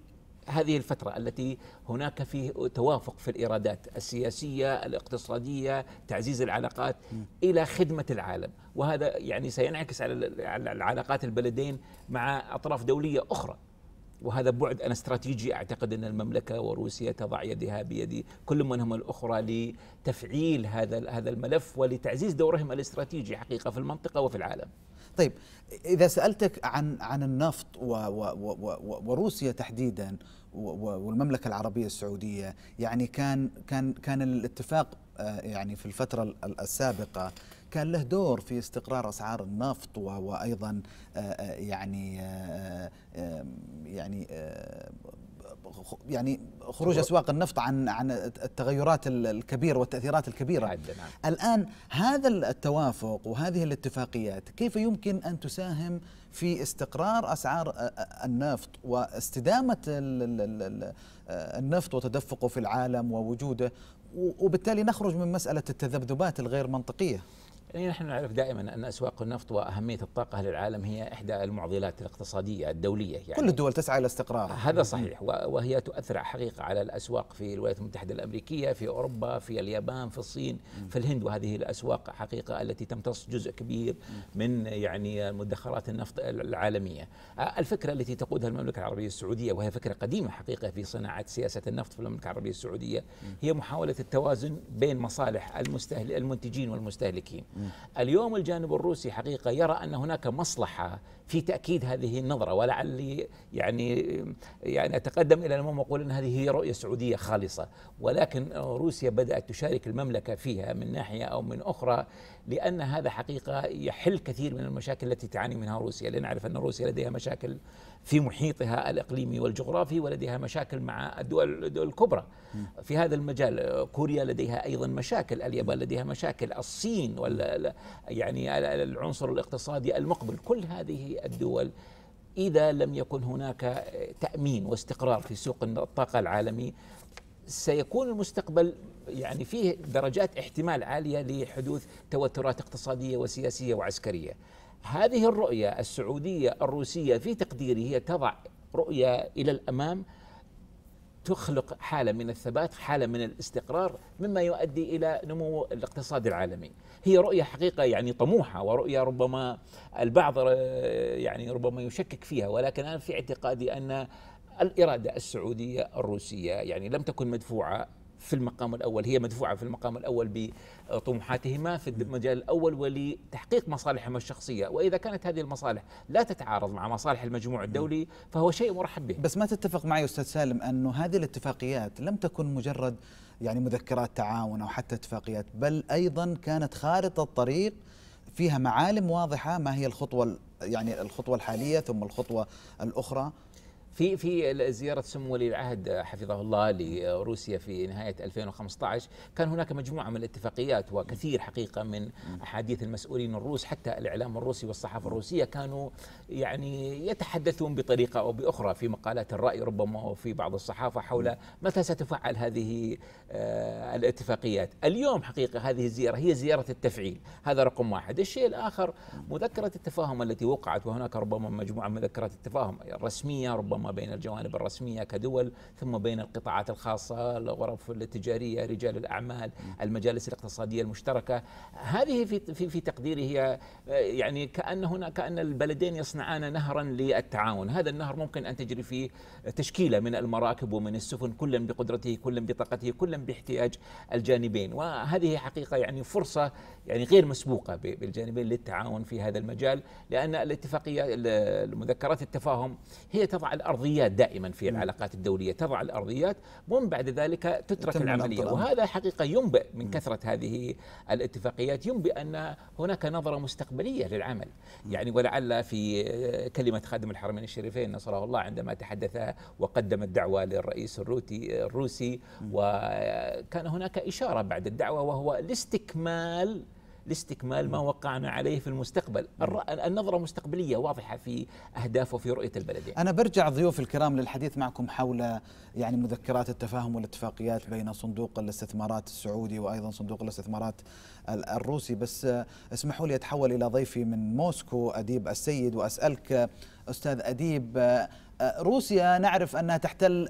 هذه الفترة التي هناك فيه توافق في الإرادات السياسية الاقتصادية تعزيز العلاقات إلى خدمة العالم وهذا يعني سينعكس على العلاقات البلدين مع أطراف دولية أخرى وهذا بعد أنا استراتيجي أعتقد أن المملكة وروسيا تضع يدها بيد كل منهم الأخرى لتفعيل هذا هذا الملف ولتعزيز دورهم الاستراتيجي حقيقة في المنطقة وفي العالم طيب اذا سالتك عن عن النفط و و و وروسيا تحديدا والمملكه العربيه السعوديه يعني كان كان كان الاتفاق آه، يعني في الفتره السابقه كان له دور في استقرار اسعار النفط وايضا آه، آه، يعني يعني يعني خروج اسواق النفط عن عن التغيرات الكبيره والتاثيرات الكبيره نعم. الان هذا التوافق وهذه الاتفاقيات كيف يمكن ان تساهم في استقرار اسعار النفط واستدامه النفط وتدفقه في العالم ووجوده وبالتالي نخرج من مساله التذبذبات الغير منطقيه يعني نحن نعرف دائما أن أسواق النفط وأهمية الطاقة للعالم هي إحدى المعضلات الاقتصادية الدولية يعني كل الدول تسعى إلى استقرار هذا صحيح وهي تؤثر حقيقة على الأسواق في الولايات المتحدة الأمريكية في أوروبا في اليابان في الصين في الهند وهذه الأسواق حقيقة التي تمتص جزء كبير من يعني مدخرات النفط العالمية الفكرة التي تقودها المملكة العربية السعودية وهي فكرة قديمة حقيقة في صناعة سياسة النفط في المملكة العربية السعودية هي محاولة التوازن بين مصالح المستهل المنتجين والمستهلكين اليوم الجانب الروسي حقيقة يرى أن هناك مصلحة في تأكيد هذه النظرة ولعلي يعني يعني أتقدم إلى الأمام وأقول أن هذه هي رؤية سعودية خالصة ولكن روسيا بدأت تشارك المملكة فيها من ناحية أو من أخرى لأن هذا حقيقة يحل كثير من المشاكل التي تعاني منها روسيا لنعرف أن روسيا لديها مشاكل في محيطها الإقليمي والجغرافي ولديها مشاكل مع الدول, الدول الكبرى في هذا المجال كوريا لديها أيضا مشاكل اليابان لديها مشاكل الصين ولا يعني العنصر الاقتصادي المقبل كل هذه الدول إذا لم يكن هناك تأمين واستقرار في سوق الطاقة العالمي سيكون المستقبل يعني فيه درجات احتمال عاليه لحدوث توترات اقتصاديه وسياسيه وعسكريه. هذه الرؤيه السعوديه الروسيه في تقديري هي تضع رؤيه الى الامام تخلق حاله من الثبات، حاله من الاستقرار، مما يؤدي الى نمو الاقتصاد العالمي. هي رؤيه حقيقه يعني طموحه ورؤيه ربما البعض آه، يعني ربما يشكك فيها ولكن انا في اعتقادي ان الإرادة السعودية الروسية يعني لم تكن مدفوعة في المقام الأول هي مدفوعة في المقام الأول بطموحاتهما في المجال الأول ولتحقيق مصالحهما الشخصية وإذا كانت هذه المصالح لا تتعارض مع مصالح المجموع الدولي فهو شيء مرحب به بس ما تتفق معي أستاذ سالم أن هذه الاتفاقيات لم تكن مجرد يعني مذكرات تعاون أو حتى اتفاقيات بل أيضا كانت خارطة طريق فيها معالم واضحة ما هي الخطوة يعني الخطوة الحالية ثم الخطوة الأخرى في في زياره سمو ولي العهد حفظه الله لروسيا في نهايه 2015 كان هناك مجموعه من الاتفاقيات وكثير حقيقه من احاديث المسؤولين الروس حتى الاعلام الروسي والصحافه الروسيه كانوا يعني يتحدثون بطريقه او باخرى في مقالات الراي ربما وفي بعض الصحافه حول متى ستفعل هذه آه، الاتفاقيات اليوم حقيقه هذه الزياره هي زياره التفعيل هذا رقم واحد الشيء الاخر مذكره التفاهم التي وقعت وهناك ربما مجموعه من مذكرات التفاهم الرسميه ربما بين الجوانب الرسميه كدول ثم بين القطاعات الخاصه الغرف التجاريه رجال الاعمال المجالس الاقتصاديه المشتركه هذه في في, في تقديري هي آه، يعني كان هنا كان البلدين يصنعان نهرا للتعاون هذا النهر ممكن ان تجري فيه تشكيله من المراكب ومن السفن كلا بقدرته كلا بطاقته كلا باحتياج الجانبين وهذه حقيقه يعني فرصه يعني غير مسبوقه بالجانبين للتعاون في هذا المجال لان الاتفاقيه المذكرات التفاهم هي تضع الارض الارضيات دائما في العلاقات الدوليه تضع الارضيات ومن بعد ذلك تترك العمليه وهذا حقيقه ينبئ من كثره هذه الاتفاقيات ينبئ ان هناك نظره مستقبليه للعمل يعني ولعل في كلمه خادم الحرمين الشريفين نصره الله عندما تحدث وقدم الدعوه للرئيس الروتي الروسي وكان هناك اشاره بعد الدعوه وهو الاستكمال لاستكمال ما وقعنا عليه في المستقبل النظرة مستقبلية واضحة في أهداف وفي رؤية البلدين أنا برجع ضيوف الكرام للحديث معكم حول يعني مذكرات التفاهم والاتفاقيات بين صندوق الاستثمارات السعودي وأيضا صندوق الاستثمارات الروسي بس اسمحوا لي أتحول إلى ضيفي من موسكو أديب السيد وأسألك أستاذ أديب روسيا نعرف أنها تحتل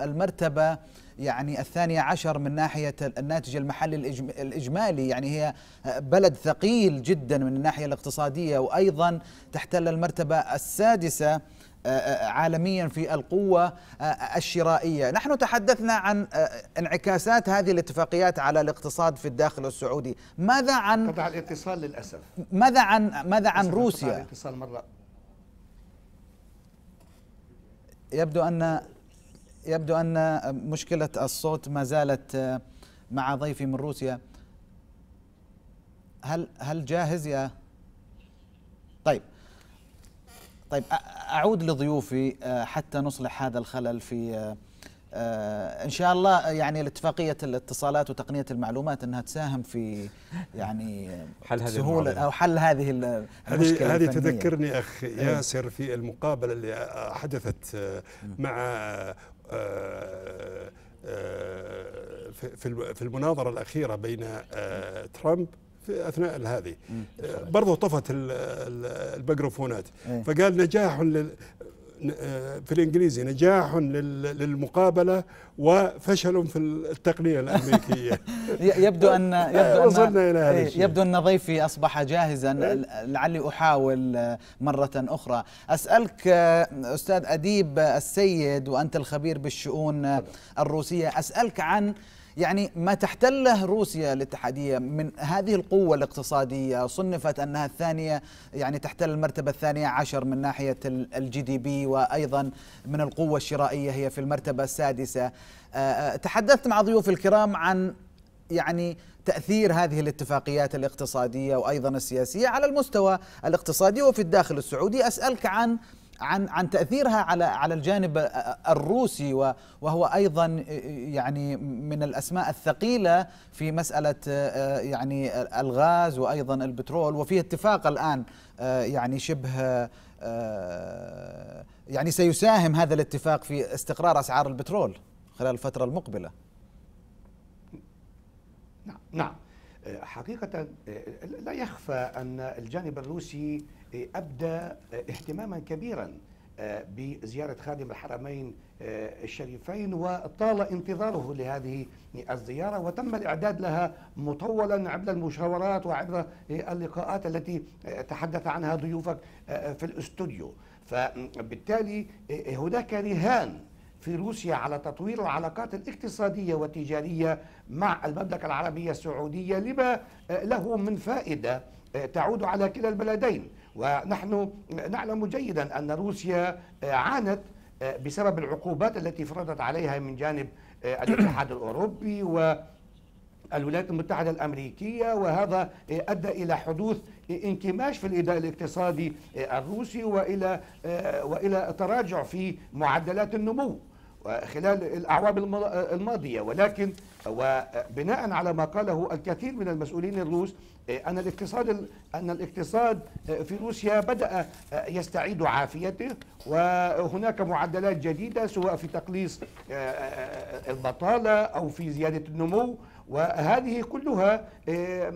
المرتبة يعني الثانية عشر من ناحية الناتج المحلي الإجمالي يعني هي بلد ثقيل جدا من الناحية الاقتصادية وأيضا تحتل المرتبة السادسة آه، آه، عالميا في القوة آه، الشرائية نحن تحدثنا عن انعكاسات هذه الاتفاقيات على الاقتصاد في الداخل السعودي ماذا عن قطع الاتصال للأسف ماذا عن ماذا عن روسيا قطع الاتصال مرة يبدو أن يبدو أن مشكلة الصوت ما زالت آه، مع ضيفي من روسيا هل هل جاهز يا طيب طيب أعود لضيوفي آه، حتى نصلح هذا الخلل في آه، آه، ان شاء الله آه، يعني الاتفاقيه الاتصالات وتقنيه المعلومات انها تساهم في يعني *laughs* حل هذه سهوله او حل هذه المشكله هذه تذكرني اخ إيه. ياسر في المقابله اللي آه، حدثت مع في المناظره الاخيره بين ترامب في اثناء هذه برضه طفت الميكروفونات إيه. فقال نجاح في الانجليزي نجاح للمقابله وفشل في التقنيه الامريكيه *laughs* يبدو ان *laughs* يبدو وصلنا الى هذا إيه، الشيء يبدو ان ضيفي اصبح جاهزا إيه. لعلي احاول آه، مره اخرى اسالك آه، استاذ اديب آه، السيد وانت الخبير بالشؤون الروسيه اسالك عن يعني ما تحتله روسيا الاتحادية من هذه القوة الاقتصادية صنفت أنها الثانية يعني تحتل المرتبة الثانية عشر من ناحية الجي دي بي وأيضا من القوة الشرائية هي في المرتبة السادسة آه، آه، تحدثت مع ضيوف الكرام عن يعني تأثير هذه الاتفاقيات الاقتصادية وأيضا السياسية على المستوى الاقتصادي وفي الداخل السعودي أسألك عن عن عن تاثيرها على على الجانب الروسي وهو ايضا يعني من الاسماء الثقيله في مساله يعني الغاز وايضا البترول وفي اتفاق الان يعني شبه يعني سيساهم هذا الاتفاق في استقرار اسعار البترول خلال الفتره المقبله نعم نعم حقيقة لا يخفى أن الجانب الروسي أبدى آه، اهتماما كبيرا آه، بزيارة خادم الحرمين آه، الشريفين وطال انتظاره لهذه الزيارة وتم الإعداد لها مطولا عبر المشاورات وعبر اللقاءات التي تحدث عنها ضيوفك في الاستوديو فبالتالي هناك رهان في روسيا على تطوير العلاقات الاقتصادية والتجارية مع المملكة العربية السعودية لما له من فائدة تعود على كلا البلدين ونحن نعلم جيدا أن روسيا آه، عانت آه، بسبب العقوبات التي فرضت عليها من جانب آه، الاتحاد *coughs* الأوروبي و الولايات المتحدة الأمريكية وهذا أدى إلى حدوث انكماش في الاداء الاقتصادي الروسي والى والى تراجع في معدلات النمو وخلال الأعوام الماضية ولكن وبناء على ما قاله الكثير من المسؤولين الروس أن الاقتصاد أن الاقتصاد في روسيا بدأ يستعيد عافيته وهناك معدلات جديدة سواء في تقليص البطالة أو في زيادة النمو وهذه كلها آه،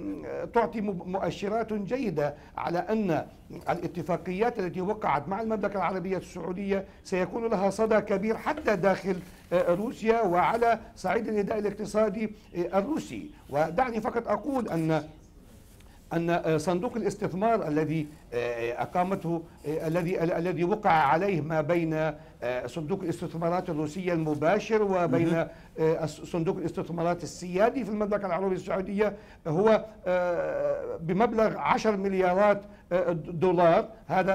تعطي مؤشرات جيدة على أن الاتفاقيات التي وقعت مع المملكة العربية السعودية سيكون لها صدى كبير حتى داخل آه، روسيا وعلى صعيد النداء الاقتصادي آه، الروسي ودعني فقط أقول أن ان آه، صندوق الاستثمار الذي آه، آه، اقامته الذي الذي وقع عليه ما بين صندوق الاستثمارات الروسيه المباشر وبين صندوق الاستثمارات السيادي في المملكه العربيه السعوديه هو بمبلغ 10 مليارات دولار هذا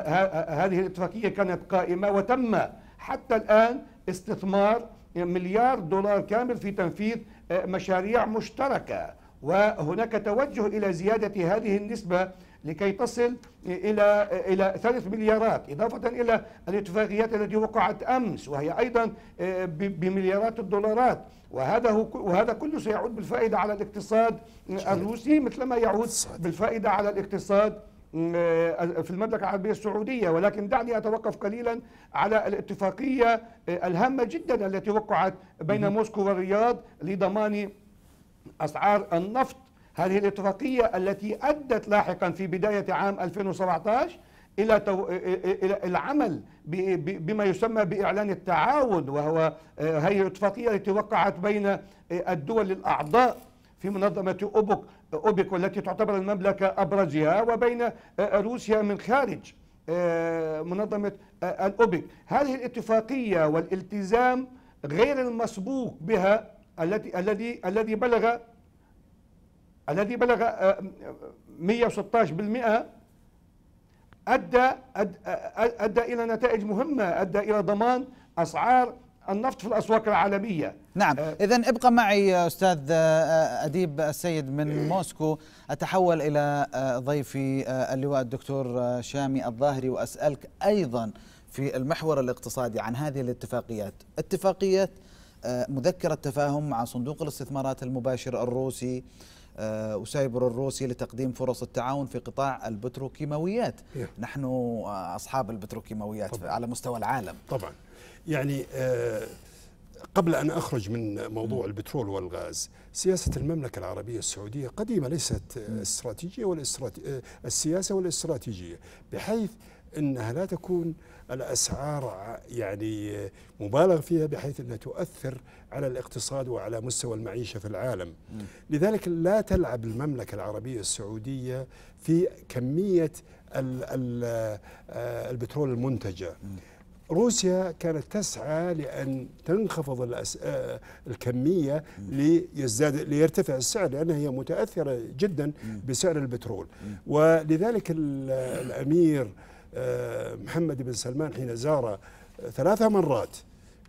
هذه الاتفاقيه كانت قائمه وتم حتى الان استثمار مليار دولار كامل في تنفيذ مشاريع مشتركه وهناك توجه إلى زيادة هذه النسبة لكي تصل إلى إلى ثلاث مليارات إضافة إلى الاتفاقيات التي وقعت أمس وهي أيضا آه، بمليارات الدولارات وهذا هو وهذا كله سيعود بالفائدة على الاقتصاد آه، الروسي مثلما يعود بالفائدة على الاقتصاد آه، في المملكة العربية السعودية ولكن دعني أتوقف قليلا على الاتفاقية الهامة جدا التي وقعت بين موسكو والرياض لضمان أسعار النفط هذه الاتفاقية التي أدت لاحقا في بداية عام 2017 إلى, إلى العمل بما يسمى بإعلان التعاون وهو هي آه، الاتفاقية التي وقعت بين آه، الدول الأعضاء في منظمة أوبك أوبك والتي تعتبر المملكة أبرزها وبين آه، روسيا من خارج منظمة الأوبك هذه الاتفاقية والالتزام غير المسبوق بها الذي الذي الذي بلغ الذي بلغ 116% آه، أدى, أدى إلى نتائج مهمة أدى إلى ضمان أسعار النفط في الأسواق العالمية نعم آه، إذا ابقى معي أستاذ آه، أديب السيد من إيه. موسكو أتحول إلى ضيفي اللواء الدكتور شامي الظاهري وأسألك أيضا في المحور الاقتصادي عن هذه الاتفاقيات اتفاقيات آه، مذكرة تفاهم مع صندوق الاستثمارات المباشر الروسي آه، وسايبر الروسي لتقديم فرص التعاون في قطاع البتروكيماويات نحن أصحاب البتروكيماويات على مستوى العالم طبعا يعني آه، قبل أن أخرج من موضوع البترول والغاز سياسة المملكة العربية السعودية قديمة ليست استراتيجية والاستراتي... السياسة والاستراتيجية بحيث أنها لا تكون الأسعار يعني مبالغ فيها بحيث أنها تؤثر على الاقتصاد وعلى مستوى المعيشة في العالم لذلك لا تلعب المملكة العربية السعودية في كمية آه، البترول المنتجة روسيا كانت تسعى لأن تنخفض آه، الكمية ليزداد ليرتفع السعر لأنها هي متأثرة جدا بسعر البترول ولذلك الأمير آه، محمد بن سلمان حين زار آه، ثلاث مرات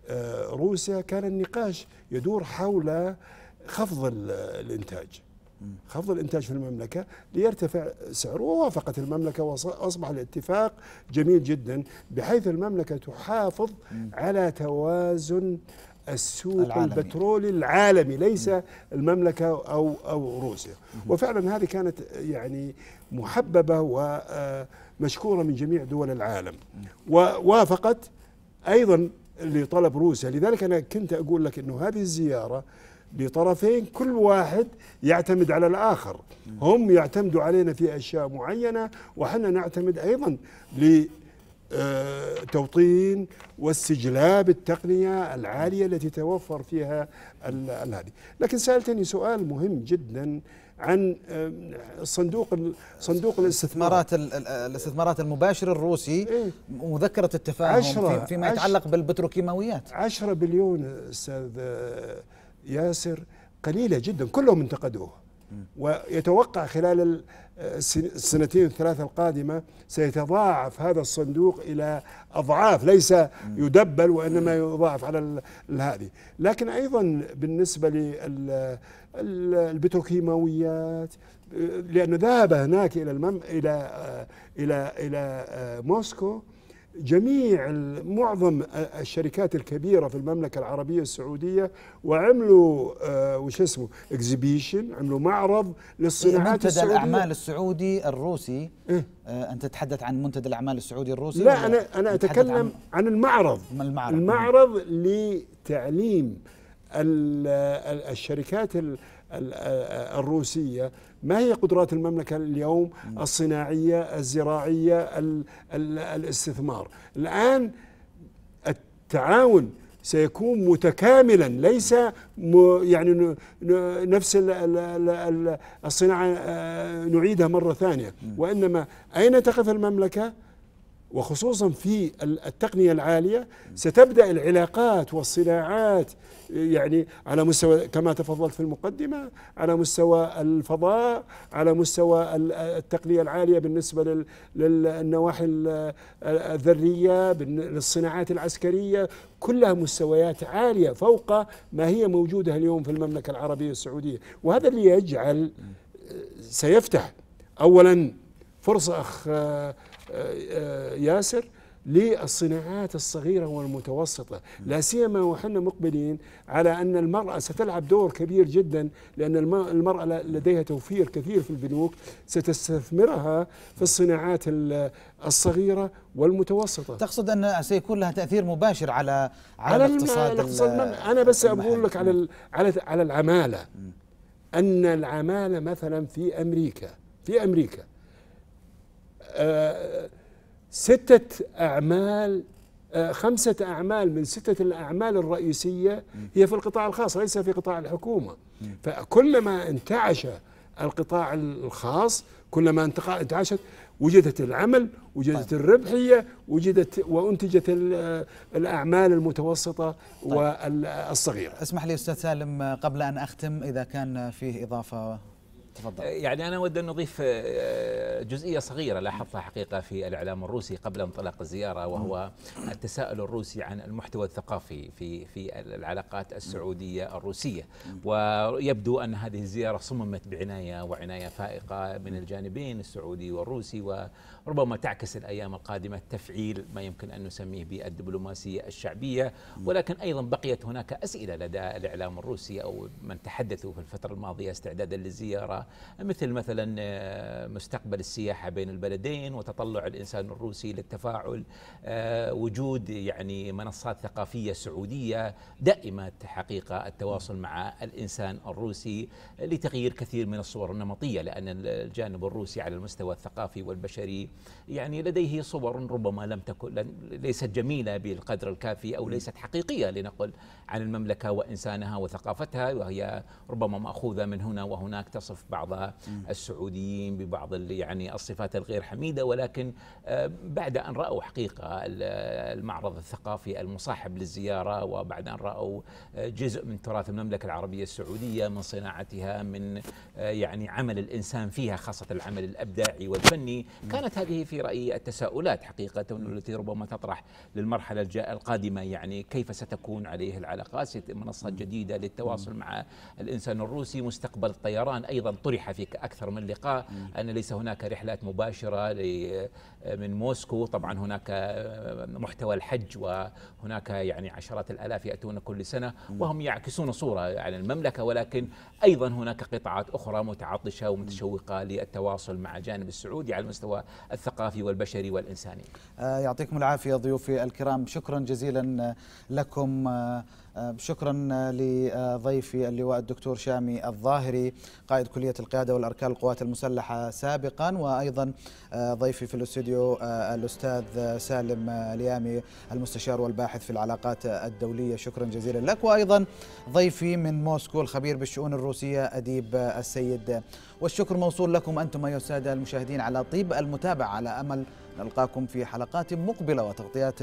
آه، روسيا كان النقاش يدور حول خفض الانتاج خفض الانتاج في المملكه ليرتفع سعره ووافقت المملكه واصبح الاتفاق جميل جدا بحيث المملكه تحافظ على توازن السوق العالمي. البترولي العالمي ليس م. المملكه او او روسيا م. وفعلا هذه كانت يعني محببه و مشكورة من جميع دول العالم ووافقت أيضا لطلب روسيا لذلك أنا كنت أقول لك أنه هذه الزيارة لطرفين كل واحد يعتمد على الآخر هم يعتمدوا علينا في أشياء معينة وحنا نعتمد أيضا ل آه، توطين واستجلاب التقنية العالية التي توفر فيها هذه لكن سألتني سؤال مهم جدا عن صندوق صندوق الاستثمارات الاستثمارات المباشر الروسي إيه. مذكرة التفاهم عشرة فيما يتعلق بالبتروكيماويات 10 بليون استاذ آه، ياسر قليلة جدا كلهم انتقدوها ويتوقع خلال السنتين الثلاثة القادمة سيتضاعف هذا الصندوق إلى أضعاف ليس يدبل وإنما يضاعف على هذه لكن أيضا بالنسبة للبتروكيماويات لأنه ذهب هناك إلى المم إلى إلى إلى موسكو جميع معظم الشركات الكبيره في المملكه العربيه السعوديه وعملوا آه وش اسمه اكزيبيشن عملوا معرض للصناعات منتدى السعوديه منتدى الاعمال السعودي الروسي إيه؟ آه انت تتحدث عن منتدى الاعمال السعودي الروسي لا انا انا اتكلم عن, عن المعرض المعرض, المعرض لتعليم الشركات الروسيه ما هي قدرات المملكة اليوم الصناعية الزراعية الـ الـ الاستثمار الآن التعاون سيكون متكاملا ليس يعني نفس الصناعة آه، نعيدها مرة ثانية وإنما أين تقف المملكة وخصوصا في التقنية العالية ستبدأ العلاقات والصناعات يعني على مستوى كما تفضلت في المقدمة على مستوى الفضاء على مستوى التقنية العالية بالنسبة للنواحي الذرية للصناعات العسكرية كلها مستويات عالية فوق ما هي موجودة اليوم في المملكة العربية السعودية وهذا اللي يجعل سيفتح أولا فرصة أخ ياسر للصناعات الصغيرة والمتوسطة لا سيما وحنا مقبلين على أن المرأة ستلعب دور كبير جدا لأن المرأة لديها توفير كثير في البنوك ستستثمرها في الصناعات الصغيرة والمتوسطة تقصد أن سيكون لها تأثير مباشر على على, على الاقتصاد, أنا بس أقول لك على على على العمالة أن العمالة مثلا في أمريكا في أمريكا ستة أعمال خمسة أعمال من ستة الأعمال الرئيسية هي في القطاع الخاص ليس في قطاع الحكومة فكلما انتعش القطاع الخاص كلما انتعشت وجدت العمل وجدت طيب. الربحية وجدت وأنتجت الأعمال المتوسطة طيب. والصغيرة اسمح لي أستاذ سالم قبل أن أختم إذا كان فيه إضافة تفضل. يعني أنا أود أن أضيف آه، جزئية صغيرة لاحظتها حقيقة في الإعلام الروسي قبل انطلاق الزيارة وهو التساؤل الروسي عن المحتوى الثقافي في في العلاقات السعودية الروسية ويبدو أن هذه الزيارة صممت بعناية وعناية فائقة من الجانبين السعودي والروسي وربما تعكس الأيام القادمة تفعيل ما يمكن أن نسميه بالدبلوماسية الشعبية ولكن أيضا بقيت هناك أسئلة لدى الإعلام الروسي أو من تحدثوا في الفترة الماضية استعدادا للزيارة مثل مثلا آه، مستقبل السياحة بين البلدين وتطلع الإنسان الروسي للتفاعل آه، وجود يعني منصات ثقافية سعودية دائمة حقيقة التواصل مع الإنسان الروسي لتغيير كثير من الصور النمطية لأن الجانب الروسي على المستوى الثقافي والبشري يعني لديه صور ربما لم تكن ليست جميلة بالقدر الكافي أو ليست حقيقية لنقل عن المملكه وانسانها وثقافتها وهي ربما ماخوذه من هنا وهناك تصف بعض السعوديين ببعض يعني الصفات الغير حميده ولكن آه، بعد ان راوا حقيقه المعرض الثقافي المصاحب للزياره وبعد ان راوا آه، جزء من تراث المملكه العربيه السعوديه من صناعتها من آه، يعني عمل الانسان فيها خاصه العمل الابداعي والفني كانت هذه في رايي التساؤلات حقيقه والتي ربما تطرح للمرحله القادمه يعني كيف ستكون عليه العلاقه الحلقات منصات جديدة للتواصل مع الإنسان الروسي مستقبل الطيران أيضا طرح في أكثر من لقاء أن ليس هناك رحلات مباشرة من موسكو طبعا هناك محتوى الحج وهناك يعني عشرات الآلاف يأتون كل سنة وهم يعكسون صورة عن المملكة ولكن أيضا هناك قطاعات أخرى متعطشة ومتشوقة للتواصل مع جانب السعودي على المستوى الثقافي والبشري والإنساني آه، يعطيكم العافية ضيوفي الكرام شكرا جزيلا لكم آه، آه، شكرا آه، لضيفي اللواء الدكتور شامي الظاهري قائد كلية القيادة والأركان القوات المسلحة سابقا وأيضا آه، ضيفي في الاستوديو الأستاذ سالم اليامي المستشار والباحث في العلاقات الدولية شكرا جزيلا لك وأيضا ضيفي من موسكو الخبير بالشؤون الروسية أديب السيد والشكر موصول لكم أنتم أيها السادة المشاهدين على طيب المتابعة على أمل نلقاكم في حلقات مقبلة وتغطيات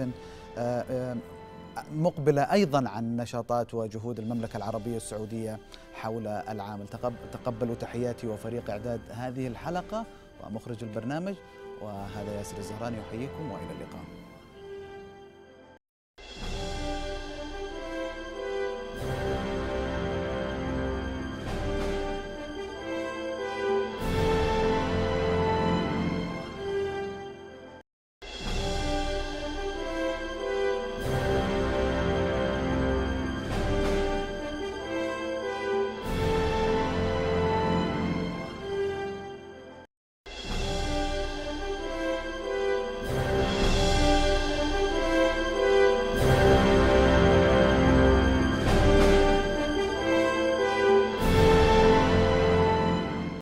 مقبلة أيضا عن نشاطات وجهود المملكة العربية السعودية حول العام تقبلوا تحياتي وفريق إعداد هذه الحلقة ومخرج البرنامج وهذا ياسر الزهراني يحييكم وإلى اللقاء